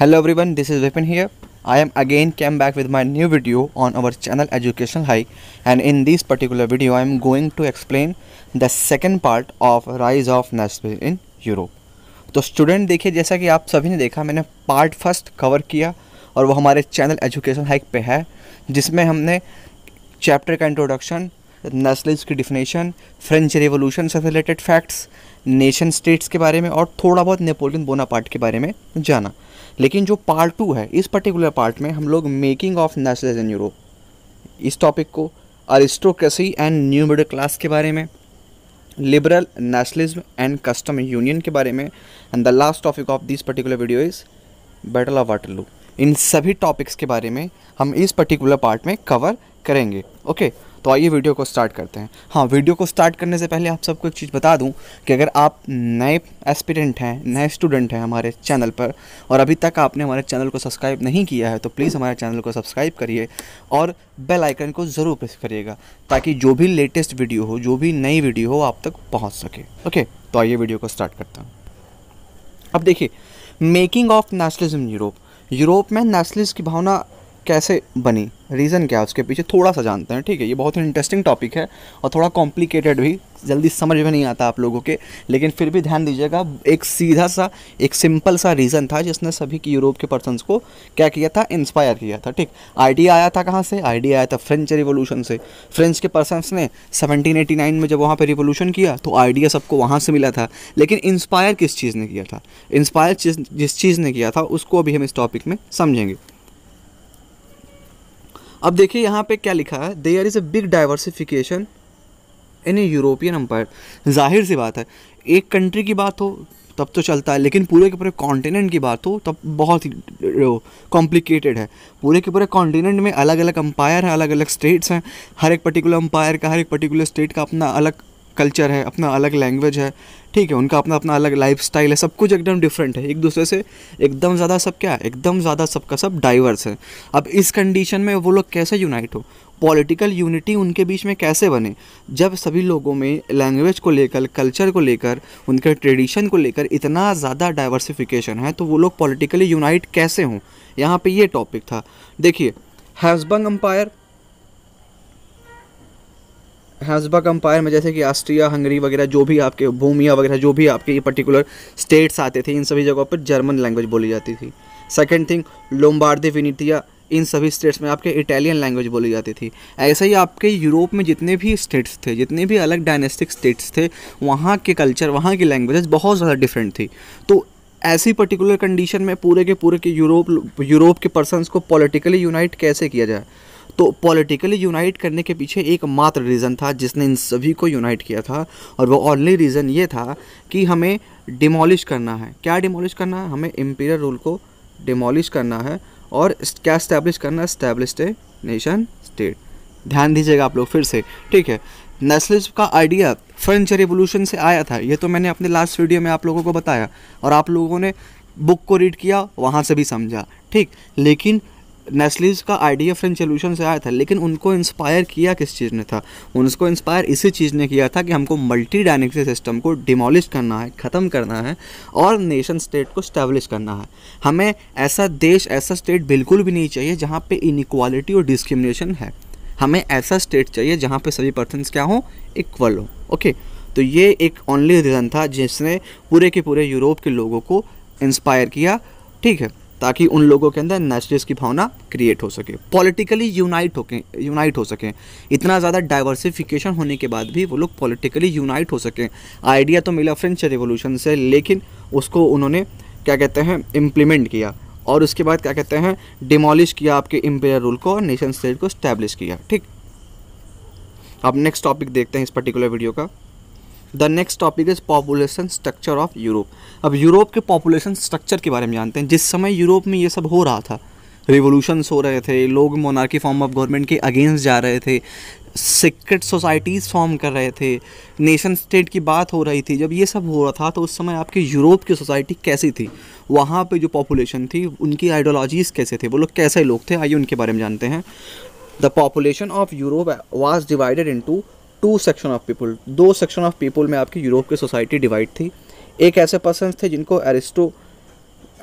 Hello everyone this is Vipin here I am again came back with my new video on our channel educational hike and in this particular video I am going to explain the second part of rise of national in Europe तो student देखिए जैसा कि आप सभी ने देखा मैंने part first cover किया और वो हमारे चैनल एजुकेशन हाइक पर है जिसमें हमने चैप्टर का इंट्रोडक्शन नेशनल की डिफिनेशन फ्रेंच रिवोल्यूशन से रिलेटेड फैक्ट्स नेशन स्टेट्स के बारे में और थोड़ा बहुत नेपोलियन बोना के बारे में जाना लेकिन जो पार्ट टू है इस पर्टिकुलर पार्ट में हम लोग making of nationalism in Europe इस टॉपिक को aristocracy and new middle class के बारे में liberal nationalism and custom union के बारे में and the last topic of this particular video is battle of Waterloo इन सभी टॉपिक्स के बारे में हम इस पर्टिकुलर पार्ट में कवर करेंगे ओके okay? तो आइए वीडियो को स्टार्ट करते हैं हाँ वीडियो को स्टार्ट करने से पहले आप सबको एक चीज़ बता दूं कि अगर आप नए एस्पिरेंट हैं नए स्टूडेंट हैं हमारे चैनल पर और अभी तक आपने हमारे चैनल को सब्सक्राइब नहीं किया है तो प्लीज़ हमारे चैनल को सब्सक्राइब करिए और बेल आइकन को ज़रूर प्रेस करिएगा ताकि जो भी लेटेस्ट वीडियो हो जो भी नई वीडियो हो आप तक पहुँच सके ओके तो आइए वीडियो को स्टार्ट करता हूँ अब देखिए making of nationalism Europe Europe में नेशनलिस्ट की भावना कैसे बनी रीज़न क्या है उसके पीछे थोड़ा सा जानते हैं ठीक है ये बहुत ही इंटरेस्टिंग टॉपिक है और थोड़ा कॉम्प्लिकेटेड भी जल्दी समझ में नहीं आता आप लोगों के लेकिन फिर भी ध्यान दीजिएगा एक सीधा सा एक सिंपल सा रीज़न था जिसने सभी की यूरोप के पर्सनस को क्या किया था इंस्पायर किया था ठीक आइडिया आया था कहाँ से आइडिया आया था फ्रेंच रिवोल्यूशन से फ्रेंच के पर्सनस ने सेवनटीन में जब वहाँ पर रिवोल्यूशन किया तो आइडिया सबको वहाँ से मिला था लेकिन इंस्पायर किस चीज़ ने किया था इंस्पायर जिस चीज़ ने किया था उसको अभी हम इस टॉपिक में समझेंगे अब देखिए यहाँ पे क्या लिखा है there is a big diversification in a European empire जाहिर सी बात है एक कंट्री की बात हो तब तो चलता है लेकिन पूरे के पूरे कॉन्टिनेंट की बात हो तब बहुत ही कॉम्प्लिकेटेड है पूरे के पूरे कॉन्टिनेंट में अलग अलग अम्पायर हैं अलग अलग स्टेट्स हैं हर एक पर्टिकुलर अम्पायर का हर एक पर्टिकुलर स्टेट का अपना अलग कल्चर है अपना अलग लैंग्वेज है ठीक है उनका अपना अपना अलग लाइफ स्टाइल है सब कुछ एकदम डिफरेंट है एक दूसरे से एकदम ज़्यादा सब क्या है एकदम ज़्यादा सबका सब डाइवर्स है अब इस कंडीशन में वो लोग कैसे यूनाइट हो पॉलिटिकल यूनिटी उनके बीच में कैसे बने जब सभी लोगों में लैंग्वेज को लेकर कल्चर को लेकर उनके ट्रेडिशन को लेकर इतना ज़्यादा डाइवर्सिफिकेशन है तो वो लोग पॉलिटिकली यूनाइट कैसे हों यहाँ पे ये टॉपिक था देखिए हैजबंग अम्पायर हजबक अम्पायर में जैसे कि ऑस्ट्रिया हंगरी वगैरह जो भी आपके भूमिया वगैरह जो भी आपके ये पर्टिकुलर स्टेट्स आते थे इन सभी जगहों पर जर्मन लैंग्वेज बोली जाती थी सेकेंड थिंग लोम्बार्दी विनीतिया इन सभी स्टेट्स में आपके इटालियन लैंग्वेज बोली जाती थी ऐसे ही आपके यूरोप में जितने भी स्टेट्स थे जितने भी अलग डायनेस्टिक स्टेट्स थे वहाँ के कल्चर वहाँ की लैंग्वेजेस बहुत ज़्यादा डिफरेंट थी तो ऐसी पर्टिकुलर कंडीशन में पूरे के पूरे के यूरोप यूरोप के पर्सनस को पॉलिटिकली यूनाइट कैसे किया जाए तो पॉलिटिकली यूनाइट करने के पीछे एक मात्र रीज़न था जिसने इन सभी को यूनाइट किया था और वो ओनली रीज़न ये था कि हमें डिमोलिश करना है क्या डिमोलिश करना है हमें इम्पीरियर रूल को डिमोलिश करना है और क्या इस्टेब्लिश करना है स्टैब्लिश ए नेशन स्टेट ध्यान दीजिएगा आप लोग फिर से ठीक है नेशनलिज्म का आइडिया फ्रेंच रिवोल्यूशन से आया था ये तो मैंने अपने लास्ट वीडियो में आप लोगों को बताया और आप लोगों ने बुक को रीड किया वहाँ से भी समझा ठीक लेकिन नेस्लीज का आइडिया फ्रेंच सोल्यूशन से आया था लेकिन उनको इंस्पायर किया किस चीज़ ने था उनको इंस्पायर इसी चीज़ ने किया था कि हमको मल्टी डायनेक्सी सिस्टम को डिमोलिश करना है ख़त्म करना है और नेशन स्टेट को स्टैब्लिश करना है हमें ऐसा देश ऐसा स्टेट बिल्कुल भी नहीं चाहिए जहाँ पर इनक्वालिटी और डिस्क्रिमिनेशन है हमें ऐसा स्टेट चाहिए जहाँ पे सभी पर्सन क्या हों इक्वल हों ओके तो ये एक ओनली रीज़न था जिसने पूरे के पूरे यूरोप के लोगों को इंस्पायर किया ठीक है ताकि उन लोगों के अंदर नेशनलिस्ट की भावना क्रिएट हो सके पॉलिटिकली यूनाइट हो यूनाइट हो सकें इतना ज़्यादा डाइवर्सिफिकेशन होने के बाद भी वो लोग पॉलिटिकली यूनाइट हो सकें आइडिया तो मिला फ्रेंच रिवोल्यूशन से लेकिन उसको उन्होंने क्या कहते हैं इम्प्लीमेंट किया और उसके बाद क्या कहते हैं डिमोलिश किया आपके इम्पेयर रूल को और नेशन स्टेट को स्टैब्लिश किया ठीक अब नेक्स्ट टॉपिक देखते हैं इस पर्टिकुलर वीडियो का the next topic is population structure of Europe अब यूरोप के पॉपुलेशन स्ट्रक्चर के बारे में जानते हैं जिस समय यूरोप में ये सब हो रहा था रिवोल्यूशंस हो रहे थे लोग मोनार्की फॉर्म ऑफ गवर्नमेंट के अगेंस्ट जा रहे थे सीक्रेट सोसाइटीज़ फॉर्म कर रहे थे नेशन स्टेट की बात हो रही थी जब ये सब हो रहा था तो उस समय आपके यूरोप की सोसाइटी कैसी थी वहाँ पे जो पॉपुलेशन थी उनकी आइडियोलॉजीज़ कैसे थे वो लोग कैसे लोग थे आइए उनके बारे में जानते हैं the population of Europe was divided into two section of people दो सेक्शन ऑफ पीपल में आपकी यूरोप की सोसाइटी डिवाइड थी एक ऐसे पर्सन थे जिनको एरिस्टो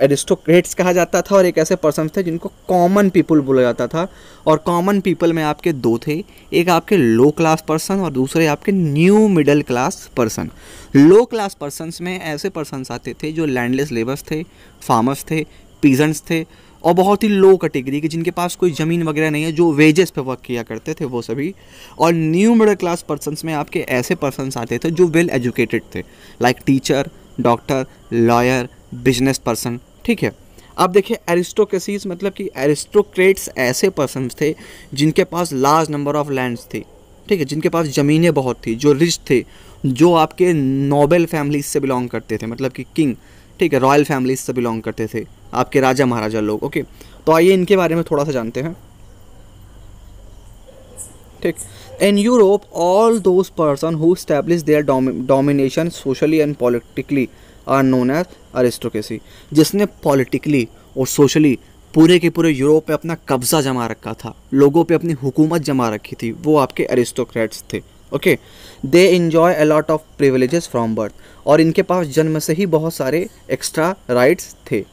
एरिस्टोक्रेट्स कहा जाता था और एक ऐसे पर्सन थे जिनको कॉमन पीपल बोला जाता था और कॉमन पीपल में आपके दो थे एक आपके लो क्लास पर्सन और दूसरे आपके new middle class person low class persons में ऐसे पर्सनस आते थे जो लैंडलेस लेबर्स थे फार्मर्स थे पीजेंट्स थे और बहुत ही लो कैटेगरी के जिनके पास कोई ज़मीन वगैरह नहीं है जो वेजेस पे वर्क किया करते थे वो सभी और न्यू मिडल क्लास पर्सनस में आपके ऐसे पर्सनस आते थे जो वेल एजुकेटेड थे like teacher doctor lawyer business person ठीक है अब देखिए एरिस्टोक्रेसीज मतलब कि एरिस्टोक्रेट्स ऐसे पर्सन थे जिनके पास लार्ज नंबर ऑफ लैंड्स थी ठीक है जिनके पास ज़मीनें बहुत थी जो रिच थे जो आपके नोबेल फैमिलीज से बिलोंग करते थे मतलब कि किंग ठीक है रॉयल फैमिली से बिलोंग करते थे आपके राजा महाराजा लोग ओके तो आइए इनके बारे में थोड़ा सा जानते हैं ठीक in Europe all those person who establish their domination socially and politically are known as aristocracy जिसने पॉलिटिकली और सोशली पूरे के पूरे यूरोप में अपना कब्जा जमा रखा था लोगों पे अपनी हुकूमत जमा रखी थी वो आपके एरिस्टोक्रेट्स थे okay they enjoy a lot of privilege from birth और इनके पास जन्म से ही बहुत सारे एक्स्ट्रा राइट्स थे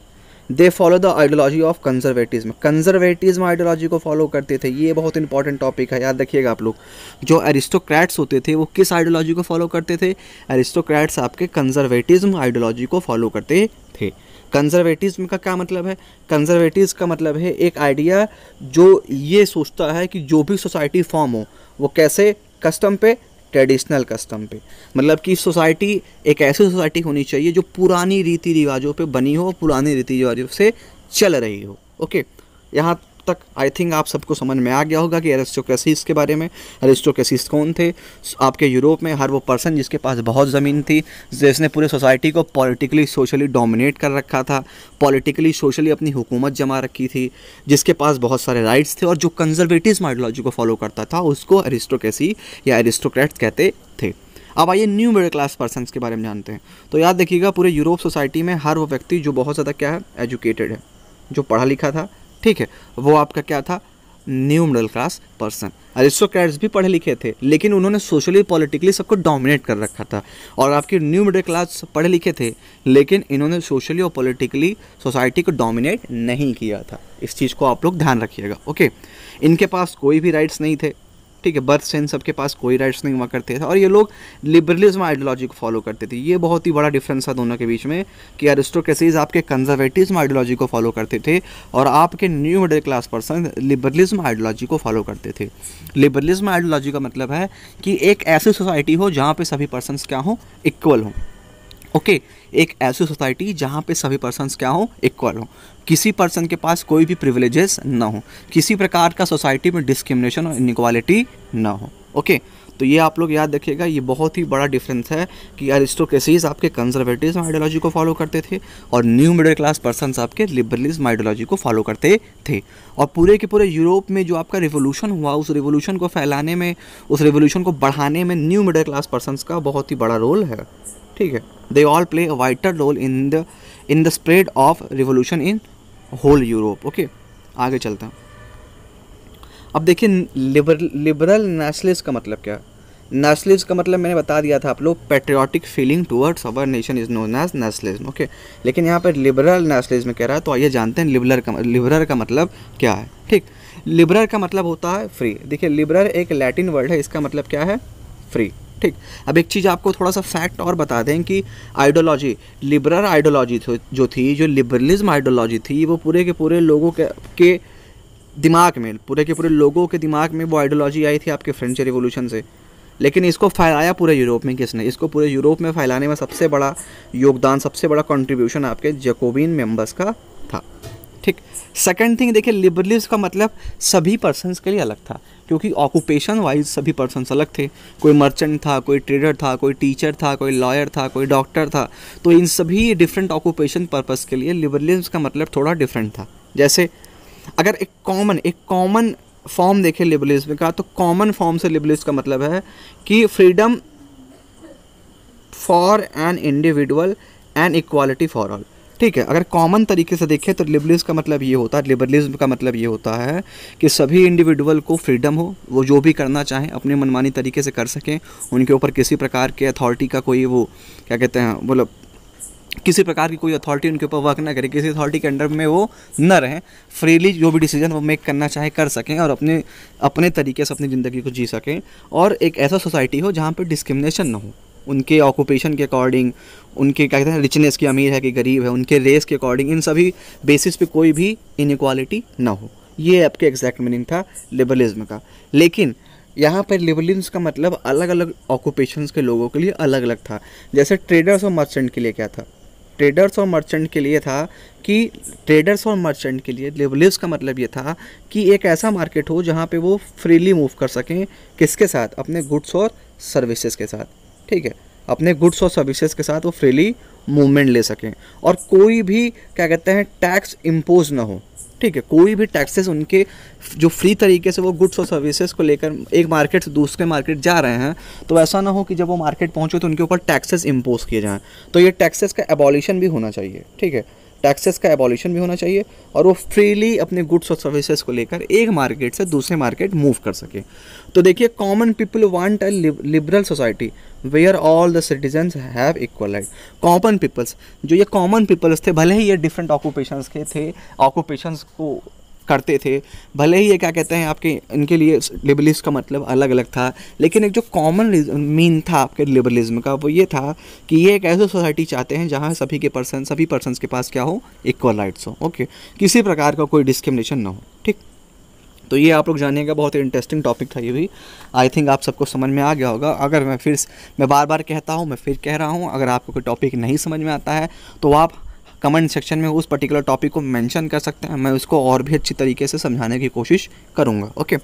they follow the ideology of conservatism conservatism ideology को फॉलो करते थे ये बहुत इंपॉर्टेंट टॉपिक है याद रखिएगा आप लोग जो एरिस्टोक्रैट्स होते थे वो किस आइडियोलॉजी को फॉलो करते थे एरिस्टोक्रैट्स आपके कंजर्वेटिज्म आइडियोलॉजी को फॉलो करते थे कंजर्वेटिज्म का क्या मतलब है कंजर्वेटिज का मतलब है एक आइडिया जो ये सोचता है कि जो भी सोसाइटी फॉर्म हो वो कैसे कस्टम पे ट्रेडिशनल कस्टम पे मतलब कि सोसाइटी एक ऐसी सोसाइटी होनी चाहिए जो पुरानी रीति रिवाजों पे बनी हो पुराने रीति रिवाजों से चल रही हो ओके यहाँ तक आई थिंक आप सबको समझ में आ गया होगा कि एरिस्टोक्रेसीज के बारे में एरिस्टोक्रेसीज कौन थे आपके यूरोप में हर वो पर्सन जिसके पास बहुत ज़मीन थी जिसने पूरे सोसाइटी को पॉलिटिकली सोशली डोमिनेट कर रखा था पॉलिटिकली सोशली अपनी हुकूमत जमा रखी थी जिसके पास बहुत सारे राइट्स थे और जो कंजर्वेटिव आइडियोलॉजी को फॉलो करता था उसको एरिस्टोक्रेसी या एरिस्टोक्रेट्स कहते थे अब आइए न्यू मिडिल क्लास पर्सन के बारे में जानते हैं तो याद देखिएगा पूरे यूरोप सोसाइटी में हर वो व्यक्ति जो बहुत ज़्यादा क्या है एजुकेटेड है जो पढ़ा लिखा था ठीक है वो आपका क्या था new middle class person aristocrats भी पढ़े लिखे थे लेकिन उन्होंने सोशली पॉलिटिकली सबको डोमिनेट कर रखा था और आपके न्यू मिडिल क्लास पढ़े लिखे थे लेकिन इन्होंने सोशली और पॉलिटिकली सोसाइटी को डोमिनेट नहीं किया था इस चीज़ को आप लोग ध्यान रखिएगा ओके इनके पास कोई भी राइट्स नहीं थे ठीक है बर्थ सेंस सबके पास कोई राइट्स नहीं हुआ करते थे और ये लोग लिबरलिज्म आइडियोलॉजी को फॉलो करते थे ये बहुत ही बड़ा डिफरेंस था दोनों के बीच में कि एरिस्टोक्रेसीज आपके कंजर्वेटिज्म आइडियोलॉजी को फॉलो करते थे और आपके new middle class person liberalism ideology को फॉलो करते थे लिबरलिज्म आइडियोलॉजी का मतलब है कि एक ऐसी सोसाइटी हो जहाँ पर सभी पर्सन क्या हों इक्वल हों ओके एक ऐसी सोसाइटी जहाँ पे सभी पर्सन क्या हो इक्वल हो किसी पर्सन के पास कोई भी प्रिविलेजेस ना हो किसी प्रकार का सोसाइटी में डिस्क्रिमिनेशन और इनक्वालिटी ना हो ओके तो ये आप लोग याद रखिएगा ये बहुत ही बड़ा डिफरेंस है कि एरिस्टोक्रेसीज आपके कंजर्वेटिव आइडियोलॉजी को फॉलो करते थे और न्यू मिडिल क्लास पर्सन आपके लिबरलिज्म आइडियोलॉजी को फॉलो करते थे और पूरे के पूरे यूरोप में जो आपका रिवोल्यूशन हुआ उस रिवोल्यूशन को फैलाने में उस रिवोल्यूशन को बढ़ाने में न्यू मिडिल क्लास पर्सन का बहुत ही बड़ा रोल है ठीक है they all play a wider role in the in the spread of revolution in whole Europe okay आगे चलता हूँ अब देखिए लिबरल लिबरल नेशनलिस्ट का मतलब क्या नेशनलिस्ट का मतलब मैंने बता दिया था आप लोग patriotic feeling towards our nation is known as nationalism okay लेकिन यहाँ पर लिबरल नेशनलिज्म कह रहा है तो आइए जानते हैं लिबरल का लिबरल का मतलब क्या है ठीक लिबरल का मतलब होता है फ्री देखिए लिबरल एक लैटिन वर्ड है इसका मतलब क्या है फ्री ठीक अब एक चीज़ आपको थोड़ा सा फैक्ट और बता दें कि आइडियोलॉजी लिबरल आइडियोलॉजी जो थी जो लिबरलिज्म आइडियोलॉजी थी वो पूरे के पूरे लोगों के, के दिमाग में पूरे के पूरे लोगों के दिमाग में वो आइडियोलॉजी आई थी आपके फ्रेंच रिवोल्यूशन से लेकिन इसको फैलाया पूरे यूरोप में किसने इसको पूरे यूरोप में फैलाने में सबसे बड़ा योगदान सबसे बड़ा कंट्रीब्यूशन आपके जेकोबिन मेंबर्स का था ठीक सेकेंड थिंग देखिए लिबरलिज का मतलब सभी पर्सनस के लिए अलग था क्योंकि ऑक्यूपेशन वाइज सभी पर्सनस अलग थे कोई मर्चेंट था कोई ट्रेडर था कोई टीचर था कोई लॉयर था कोई डॉक्टर था तो इन सभी डिफरेंट ऑक्यूपेशन पर्पज़ के लिए लिबरलिज का मतलब थोड़ा डिफरेंट था जैसे अगर एक कॉमन एक कॉमन फॉर्म देखें लिबरलिज्म का तो कॉमन फॉर्म से लिबरलिज का मतलब है कि freedom for an individual and equality for all ठीक है अगर कॉमन तरीके से देखें तो लिबरलिज्म का मतलब ये होता है लिबरलिज्म का मतलब ये होता है कि सभी इंडिविजुअल को फ्रीडम हो वो जो भी करना चाहें अपने मनमानी तरीके से कर सकें उनके ऊपर किसी प्रकार के अथॉरिटी का कोई वो क्या कहते हैं मतलब किसी प्रकार की कोई अथॉरिटी उनके ऊपर वर्क ना करे किसी अथॉरिटी के अंडर में वो न रहें फ्रीली जो भी डिसीजन वो मेक करना चाहे कर सकें और अपने अपने तरीके से अपनी ज़िंदगी को जी सकें और एक ऐसा सोसाइटी हो जहाँ पर डिस्क्रिमिनेशन ना हो उनके ऑक्यूपेशन के अकॉर्डिंग उनके क्या कहते हैं रिचनेस की अमीर है कि गरीब है उनके रेस के अकॉर्डिंग इन सभी बेसिस पे कोई भी इनक्वालिटी ना हो ये आपके एग्जैक्ट मीनिंग था लिबरलिज्म का लेकिन यहाँ पर लिबरलिज्म का मतलब अलग अलग ऑक्यूपेशन के लोगों के लिए अलग अलग था जैसे ट्रेडर्स और मर्चेंट के लिए क्या था ट्रेडर्स और मर्चेंट के लिए था कि ट्रेडर्स और मर्चेंट के लिए लिबरलिज्म का मतलब ये था कि एक ऐसा मार्केट हो जहाँ पे वो फ्रीली मूव कर सकें किसके साथ अपने गुड्स और सर्विसेज के साथ ठीक है अपने गुड्स और सर्विसेज के साथ वो फ्रीली मूवमेंट ले सकें और कोई भी क्या कहते हैं टैक्स इम्पोज ना हो ठीक है कोई भी टैक्सेस उनके जो फ्री तरीके से वो गुड्स और सर्विसेज को लेकर एक मार्केट से दूसरे मार्केट जा रहे हैं तो ऐसा ना हो कि जब वो मार्केट पहुँचे तो उनके ऊपर टैक्सेस इम्पोज किए जाएँ तो ये टैक्सेस का एबॉलिशन भी होना चाहिए ठीक है टैक्सेस का एबॉल्यूशन भी होना चाहिए और वो फ्रीली अपने गुड्स और सर्विसेज को लेकर एक मार्केट से दूसरे मार्केट मूव कर सके तो देखिए common people want a liberal society where all the citizen have equal right common peoples जो ये कॉमन पीपल्स थे भले ही ये डिफरेंट ऑक्यूपेशंस के थे ऑक्यूपेशंस को करते थे भले ही ये क्या कहते हैं आपके इनके लिए लिबरलिस्ट का मतलब अलग अलग था लेकिन एक जो कॉमन मीन था आपके लिबरलिज्म का वो ये था कि ये एक ऐसी सोसाइटी चाहते हैं जहाँ सभी के पर्सन सभी पर्सन के पास क्या हो इक्वल राइट्स हो ओके किसी प्रकार का कोई डिस्क्रिमिनेशन ना हो ठीक तो ये आप लोग जानने का बहुत ही इंटरेस्टिंग टॉपिक था ये भी आई थिंक आप सबको समझ में आ गया होगा अगर मैं फिर मैं बार बार कहता हूँ मैं फिर कह रहा हूँ अगर आपको कोई टॉपिक नहीं समझ में आता है तो आप कमेंट सेक्शन में उस पर्टिकुलर टॉपिक को मैंशन कर सकते हैं मैं उसको और भी अच्छी तरीके से समझाने की कोशिश करूँगा ओके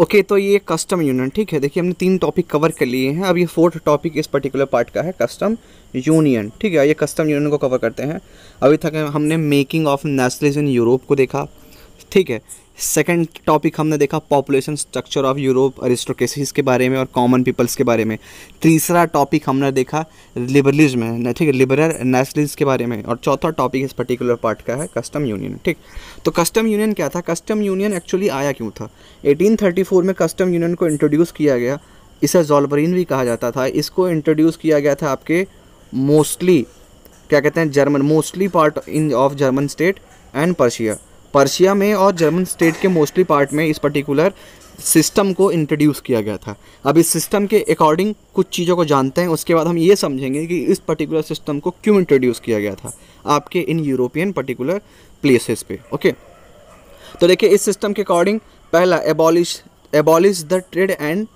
ओके तो ये कस्टम यूनियन ठीक है देखिए हमने तीन टॉपिक कवर कर लिए हैं अब ये फोर्थ टॉपिक इस पर्टिकुलर पार्ट का है कस्टम यूनियन ठीक है ये कस्टम यूनियन को कवर करते हैं अभी तक हमने making of nationalism in Europe को देखा ठीक है सेकेंड टॉपिक हमने देखा population structure of Europe aristocracies के बारे में और कॉमन पीपल्स के बारे में तीसरा टॉपिक हमने देखा लिबरलिज्म ठीक है लिबरल नेशनलिज्म के बारे में और चौथा टॉपिक इस पर्टिकुलर पार्ट का है कस्टम यूनियन ठीक तो कस्टम यूनियन क्या था कस्टम यूनियन एक्चुअली आया क्यों था एटीन में कस्टम यूनियन को इंट्रोड्यूस किया गया इसे जॉलबरीन भी कहा जाता था इसको इंट्रोड्यूस किया गया था आपके मोस्टली क्या कहते हैं German mostly part in of German state and Prussia Prussia में और जर्मन स्टेट के मोस्टली पार्ट में इस पर्टिकुलर सिस्टम को इंट्रोड्यूस किया गया था अब इस सिस्टम के अकॉर्डिंग कुछ चीज़ों को जानते हैं उसके बाद हम ये समझेंगे कि इस पर्टिकुलर सिस्टम को क्यों इंट्रोड्यूस किया गया था आपके इन यूरोपियन पर्टिकुलर प्लेसेस पे ओके तो देखिए इस सिस्टम के अकॉर्डिंग पहला abolish abolish the trade and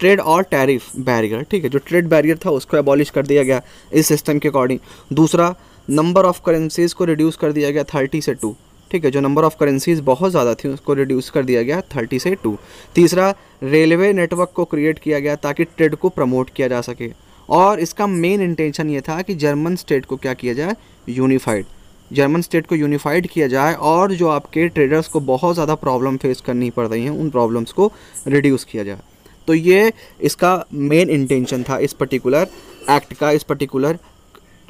trade और टैरिफ बैरियर ठीक है जो ट्रेड बैरियर था उसको एबॉलिश कर दिया गया इस सिस्टम के अकॉर्डिंग दूसरा नंबर ऑफ करेंसीज को रिड्यूस कर दिया गया थर्टी से टू ठीक है जो नंबर ऑफ़ करेंसीज बहुत ज़्यादा थी उसको रिड्यूस कर दिया गया थर्टी से टू तीसरा रेलवे नेटवर्क को क्रिएट किया गया ताकि ट्रेड को प्रमोट किया जा सके और इसका मेन इंटेंशन ये था कि जर्मन स्टेट को क्या किया जाए यूनिफाइड जर्मन स्टेट को यूनिफाइड किया जाए और जो आपके ट्रेडर्स को बहुत ज़्यादा प्रॉब्लम फेस करनी पड़ रही हैं उन प्रॉब्लम्स को रिड्यूस किया जाए तो ये इसका मेन इंटेंशन था इस पर्टिकुलर एक्ट का इस पर्टिकुलर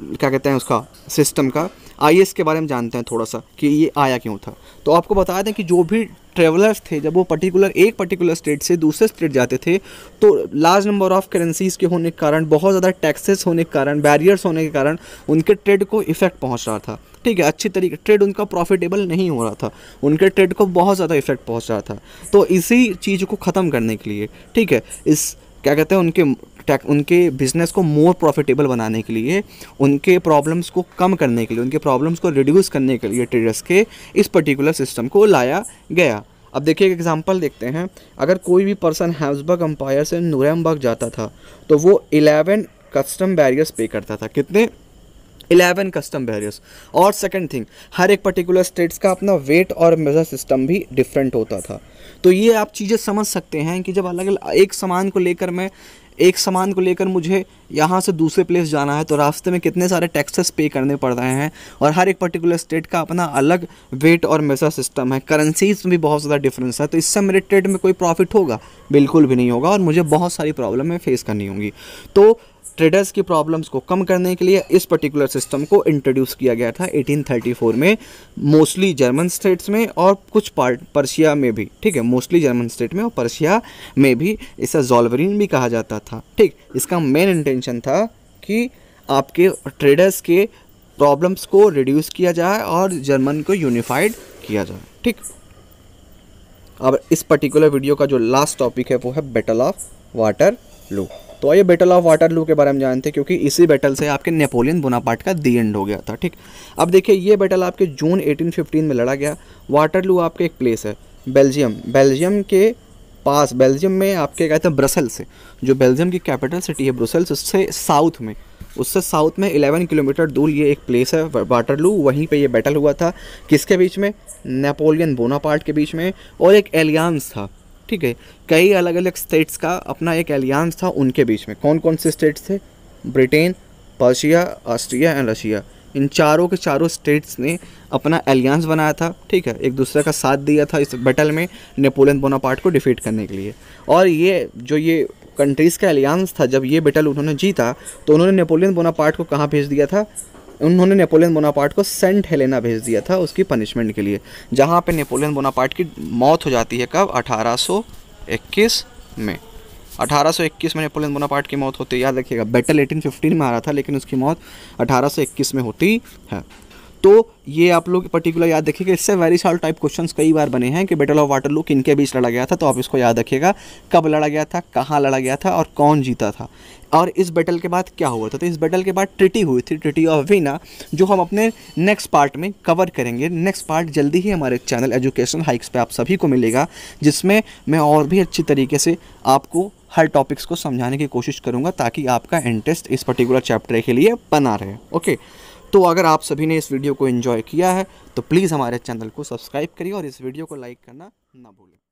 क्या कहते हैं उसका सिस्टम का आई के बारे में जानते हैं थोड़ा सा कि ये आया क्यों था तो आपको बता दें कि जो भी ट्रेवलर्स थे जब वो पर्टिकुलर एक पर्टिकुलर स्टेट से दूसरे स्टेट जाते थे तो लार्ज नंबर ऑफ करेंसीज़ के होने के कारण बहुत ज़्यादा टैक्सेस होने के कारण बैरियर्स होने के कारण उनके ट्रेड को इफ़ेक्ट पहुँच रहा था ठीक है अच्छी तरीके ट्रेड उनका प्रॉफिटेबल नहीं हो रहा था उनके ट्रेड को बहुत ज़्यादा इफ़ेक्ट पहुँच रहा था तो इसी चीज़ को ख़त्म करने के लिए ठीक है इस क्या कहते हैं उनके उनके बिज़नेस को मोर प्रॉफिटेबल बनाने के लिए उनके प्रॉब्लम्स को कम करने के लिए उनके प्रॉब्लम्स को रिड्यूस करने के लिए ट्रेडर्स के इस पर्टिकुलर सिस्टम को लाया गया अब देखिए एक एग्जांपल देखते हैं अगर कोई भी पर्सन हैब्सबर्ग अम्पायर से नूरमबर्ग जाता था तो वो इलेवन कस्टम बैरियर्स पे करता था कितने इलेवन कस्टम बैरियर्स और सेकंड थिंग हर एक पर्टिकुलर स्टेट्स का अपना वेट और मेजर सिस्टम भी डिफरेंट होता था तो ये आप चीज़ें समझ सकते हैं कि जब अलग एक सामान को लेकर मैं एक सामान को लेकर मुझे यहाँ से दूसरे प्लेस जाना है तो रास्ते में कितने सारे टैक्सेस पे करने पड़ रहे हैं और हर एक पर्टिकुलर स्टेट का अपना अलग वेट और मेजर सिस्टम है करेंसीज में भी बहुत ज़्यादा डिफरेंस है तो इससे मेरे ट्रेड में कोई प्रॉफिट होगा बिल्कुल भी नहीं होगा और मुझे बहुत सारी प्रॉब्लम फेस करनी होंगी तो ट्रेडर्स की प्रॉब्लम्स को कम करने के लिए इस पर्टिकुलर सिस्टम को इंट्रोड्यूस किया गया था 1834 में मोस्टली जर्मन स्टेट्स में और कुछ पार्ट पर्शिया में भी ठीक है मोस्टली जर्मन स्टेट में और पर्शिया में भी इसे जॉलवरिन भी कहा जाता था ठीक इसका मेन इंटेंशन था कि आपके ट्रेडर्स के प्रॉब्लम्स को रिड्यूस किया जाए और जर्मन को यूनिफाइड किया जाए ठीक अब इस पर्टिकुलर वीडियो का जो लास्ट टॉपिक है वो है बैटल ऑफ वाटर लू तो आइए बैटल ऑफ वाटरलू के बारे में जानते हैं क्योंकि इसी बैटल से आपके नेपोलियन बोनापार्ट का दी एंड हो गया था ठीक अब देखिए ये बैटल आपके जून 1815 में लड़ा गया वाटरलू आपके एक प्लेस है बेल्जियम बेल्जियम के पास बेल्जियम में आपके कहते हैं ब्रसल से जो बेल्जियम की कैपिटल सिटी है ब्रसल्स उससे साउथ में उससे साउथ में 11 किलोमीटर दूर ये एक प्लेस है वाटरलू वहीं पर यह बैटल हुआ था किसके बीच में नेपोलियन बोनापार्ट के बीच में और एक एलियांस था ठीक है कई अलग अलग स्टेट्स का अपना एक एलियांस था उनके बीच में कौन कौन से स्टेट्स थे Britain Prussia Austria and Russia इन चारों के चारों स्टेट्स ने अपना एलियांस बनाया था ठीक है एक दूसरे का साथ दिया था इस बैटल में नेपोलियन बोनापार्ट को डिफीट करने के लिए और ये जो ये कंट्रीज़ का एलियांस था जब ये बैटल उन्होंने जीता तो उन्होंने नेपोलियन बोनापार्ट को कहाँ भेज दिया था उन्होंने नेपोलियन बोनापार्ट को सेंट हेलेना भेज दिया था उसकी पनिशमेंट के लिए जहाँ पे नेपोलियन बोनापार्ट की मौत हो जाती है कब 1821 में 1821 में नेपोलियन बोनापार्ट की मौत होती है याद रखिएगा बैटल 1815 में आ रहा था लेकिन उसकी मौत 1821 में होती है तो ये आप लोग पर्टिकुलर याद रखिएगा इससे वेरी सॉल्व टाइप क्वेश्चंस कई बार बने हैं कि बैटल ऑफ वाटरलू किन के बीच लड़ा गया था तो आप इसको याद रखिएगा कब लड़ा गया था कहाँ लड़ा गया था और कौन जीता था और इस बैटल के बाद क्या हुआ था तो इस बैटल के बाद ट्रिटी हुई थी ट्रिटी ऑफ वीना जो हम अपने नेक्स्ट पार्ट में कवर करेंगे नेक्स्ट पार्ट जल्दी ही हमारे चैनल एजुकेशन हाइक्स पे आप सभी को मिलेगा जिसमें मैं और भी अच्छी तरीके से आपको हर टॉपिक्स को समझाने की कोशिश करूँगा ताकि आपका इंटरेस्ट इस पर्टिकुलर चैप्टर के लिए बना रहे ओके okay. तो अगर आप सभी ने इस वीडियो को एंजॉय किया है तो प्लीज़ हमारे चैनल को सब्सक्राइब करिए और इस वीडियो को लाइक करना ना भूलें